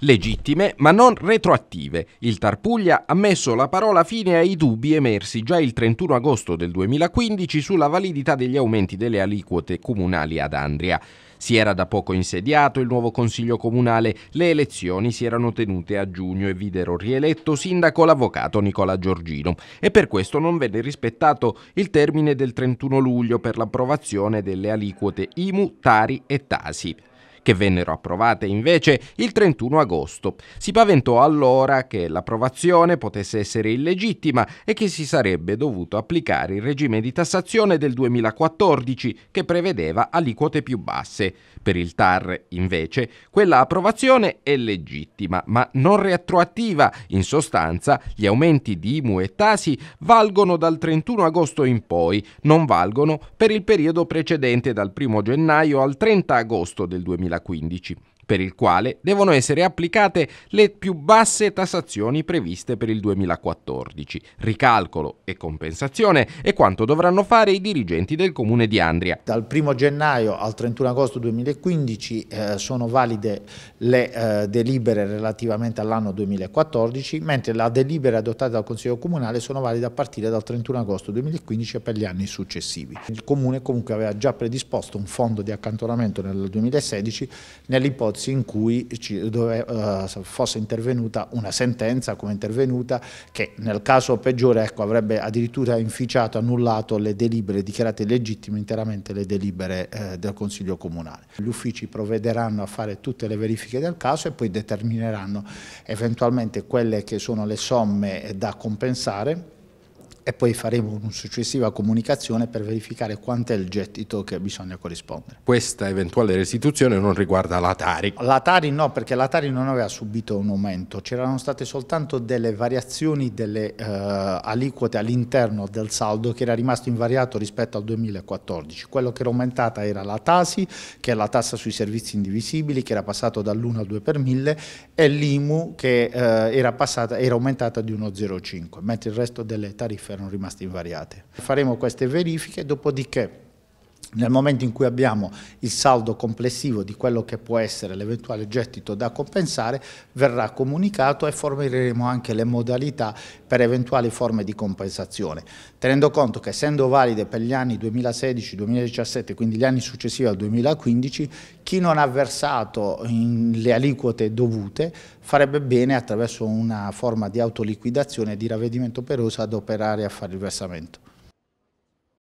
legittime ma non retroattive. Il Tarpuglia ha messo la parola fine ai dubbi emersi già il 31 agosto del 2015 sulla validità degli aumenti delle aliquote comunali ad Andria. Si era da poco insediato il nuovo Consiglio Comunale, le elezioni si erano tenute a giugno e videro rieletto sindaco l'avvocato Nicola Giorgino e per questo non venne rispettato il termine del 31 luglio per l'approvazione delle aliquote IMU, Tari e Tasi che vennero approvate invece il 31 agosto. Si paventò allora che l'approvazione potesse essere illegittima e che si sarebbe dovuto applicare il regime di tassazione del 2014 che prevedeva aliquote più basse. Per il TAR, invece, quella approvazione è legittima, ma non retroattiva. In sostanza, gli aumenti di IMU e Tasi valgono dal 31 agosto in poi, non valgono per il periodo precedente dal 1 gennaio al 30 agosto del 2014 2015 per il quale devono essere applicate le più basse tassazioni previste per il 2014. Ricalcolo e compensazione è quanto dovranno fare i dirigenti del comune di Andria. Dal 1 gennaio al 31 agosto 2015 eh, sono valide le eh, delibere relativamente all'anno 2014, mentre le delibere adottate dal Consiglio Comunale sono valide a partire dal 31 agosto 2015 e per gli anni successivi. Il Comune comunque aveva già predisposto un fondo di accantonamento nel 2016 nell'ipotesi concorsi in cui ci, dove, uh, fosse intervenuta una sentenza come intervenuta che nel caso peggiore ecco, avrebbe addirittura inficiato, annullato le delibere, dichiarate legittime interamente le delibere eh, del Consiglio Comunale. Gli uffici provvederanno a fare tutte le verifiche del caso e poi determineranno eventualmente quelle che sono le somme da compensare e poi faremo una successiva comunicazione per verificare quanto è il gettito che bisogna corrispondere. Questa eventuale restituzione non riguarda l'Atari? L'Atari no, perché l'Atari non aveva subito un aumento, c'erano state soltanto delle variazioni delle eh, aliquote all'interno del saldo che era rimasto invariato rispetto al 2014. Quello che era aumentata era la Tasi, che è la tassa sui servizi indivisibili, che era passato dall'1 al 2 per 1000, e l'IMU che eh, era, passata, era aumentata di 1,05, mentre il resto delle tariffe erano rimaste invariate. Faremo queste verifiche, dopodiché nel momento in cui abbiamo il saldo complessivo di quello che può essere l'eventuale gettito da compensare, verrà comunicato e forniremo anche le modalità per eventuali forme di compensazione. Tenendo conto che essendo valide per gli anni 2016-2017, quindi gli anni successivi al 2015, chi non ha versato le aliquote dovute farebbe bene attraverso una forma di autoliquidazione e di ravvedimento perosa ad operare a fare il versamento.